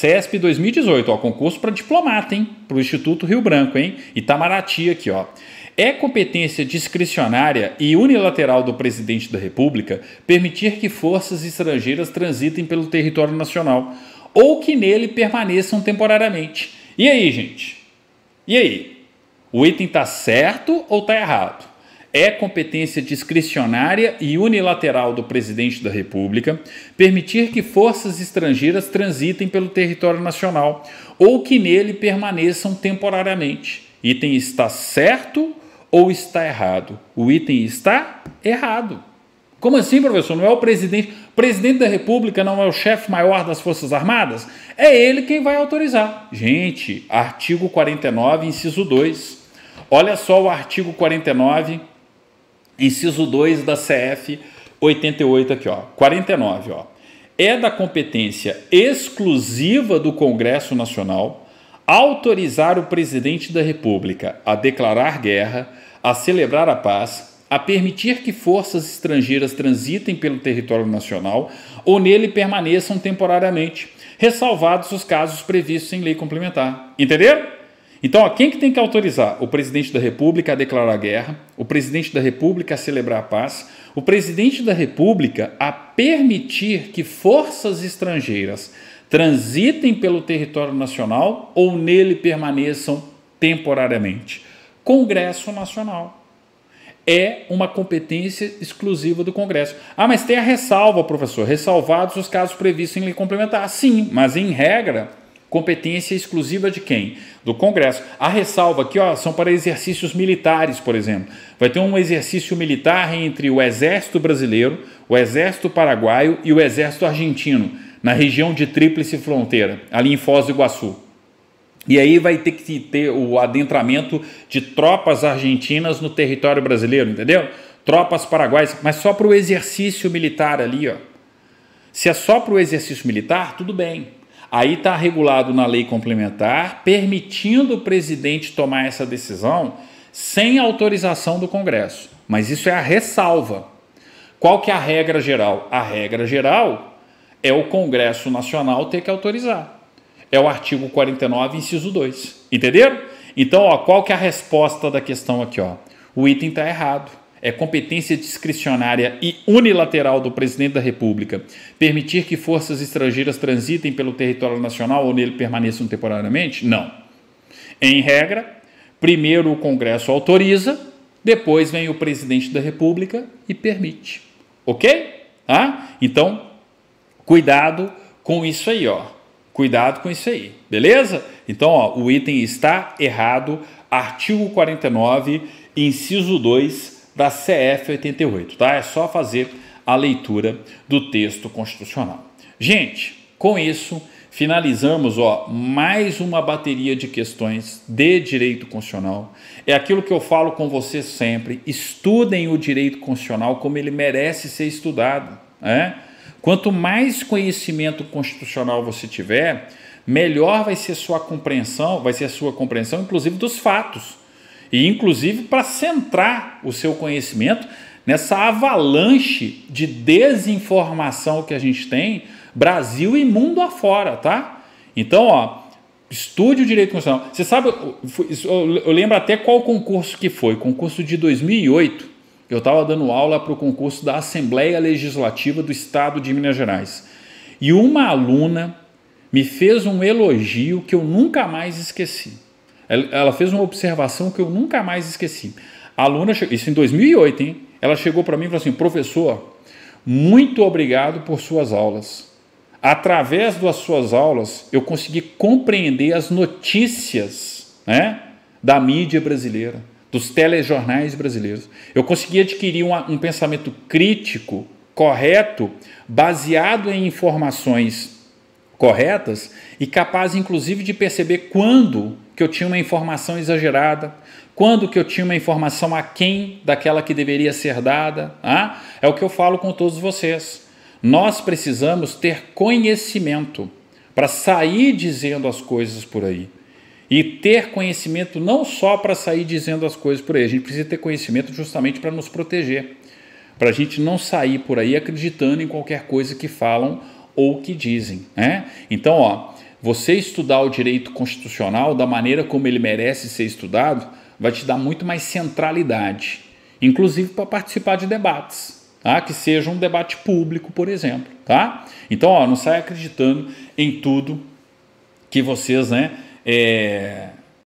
CESP 2018, ó, concurso para diplomata, hein? Para o Instituto Rio Branco, hein? Itamaraty aqui, ó. É competência discricionária e unilateral do presidente da República permitir que forças estrangeiras transitem pelo território nacional ou que nele permaneçam temporariamente. E aí, gente? E aí? O item tá certo ou tá errado? é competência discricionária e unilateral do presidente da República permitir que forças estrangeiras transitem pelo território nacional ou que nele permaneçam temporariamente. Item está certo ou está errado? O item está errado. Como assim, professor? Não é o presidente? Presidente da República não é o chefe maior das Forças Armadas? É ele quem vai autorizar. Gente, artigo 49, inciso 2. Olha só o artigo 49 Inciso 2 da CF 88 aqui, ó, 49, ó. É da competência exclusiva do Congresso Nacional autorizar o presidente da República a declarar guerra, a celebrar a paz, a permitir que forças estrangeiras transitem pelo território nacional ou nele permaneçam temporariamente, ressalvados os casos previstos em lei complementar. Entenderam? Então, ó, quem que tem que autorizar? O presidente da República a declarar a guerra, o presidente da República a celebrar a paz, o presidente da República a permitir que forças estrangeiras transitem pelo território nacional ou nele permaneçam temporariamente. Congresso Nacional. É uma competência exclusiva do Congresso. Ah, mas tem a ressalva, professor. Ressalvados os casos previstos em lei complementar. Sim, mas em regra, competência exclusiva de quem? Do Congresso. A ressalva aqui ó, são para exercícios militares, por exemplo. Vai ter um exercício militar entre o Exército Brasileiro, o Exército Paraguaio e o Exército Argentino, na região de Tríplice Fronteira, ali em Foz do Iguaçu. E aí vai ter que ter o adentramento de tropas argentinas no território brasileiro, entendeu? Tropas paraguaias, mas só para o exercício militar ali, ó. Se é só para o exercício militar, tudo bem Aí está regulado na lei complementar, permitindo o presidente tomar essa decisão sem autorização do Congresso. Mas isso é a ressalva. Qual que é a regra geral? A regra geral é o Congresso Nacional ter que autorizar. É o artigo 49, inciso 2. Entenderam? Então, ó, qual que é a resposta da questão aqui? Ó? O item está errado é competência discricionária e unilateral do presidente da República permitir que forças estrangeiras transitem pelo território nacional ou nele permaneçam temporariamente? Não. Em regra, primeiro o Congresso autoriza, depois vem o presidente da República e permite. Ok? Ah, então, cuidado com isso aí, ó. Cuidado com isso aí, beleza? Então, ó, o item está errado, artigo 49, inciso 2 da CF 88, tá? É só fazer a leitura do texto constitucional. Gente, com isso finalizamos, ó, mais uma bateria de questões de direito constitucional. É aquilo que eu falo com você sempre, estudem o direito constitucional como ele merece ser estudado, né? Quanto mais conhecimento constitucional você tiver, melhor vai ser sua compreensão, vai ser a sua compreensão, inclusive dos fatos e inclusive para centrar o seu conhecimento nessa avalanche de desinformação que a gente tem Brasil e mundo afora, tá? Então, ó, estude o direito constitucional. Você sabe, eu lembro até qual concurso que foi, concurso de 2008. Eu estava dando aula para o concurso da Assembleia Legislativa do Estado de Minas Gerais. E uma aluna me fez um elogio que eu nunca mais esqueci. Ela fez uma observação que eu nunca mais esqueci. A aluna, isso em 2008, hein? Ela chegou para mim e falou assim: professor, muito obrigado por suas aulas. Através das suas aulas, eu consegui compreender as notícias né, da mídia brasileira, dos telejornais brasileiros. Eu consegui adquirir um, um pensamento crítico, correto, baseado em informações corretas e capaz inclusive de perceber quando que eu tinha uma informação exagerada, quando que eu tinha uma informação aquém daquela que deveria ser dada. Ah, é o que eu falo com todos vocês. Nós precisamos ter conhecimento para sair dizendo as coisas por aí. E ter conhecimento não só para sair dizendo as coisas por aí, a gente precisa ter conhecimento justamente para nos proteger, para a gente não sair por aí acreditando em qualquer coisa que falam ou que dizem. Né? Então, ó, você estudar o direito constitucional da maneira como ele merece ser estudado vai te dar muito mais centralidade, inclusive para participar de debates, tá? que seja um debate público, por exemplo. Tá? Então, ó, não sai acreditando em tudo que vocês né, é,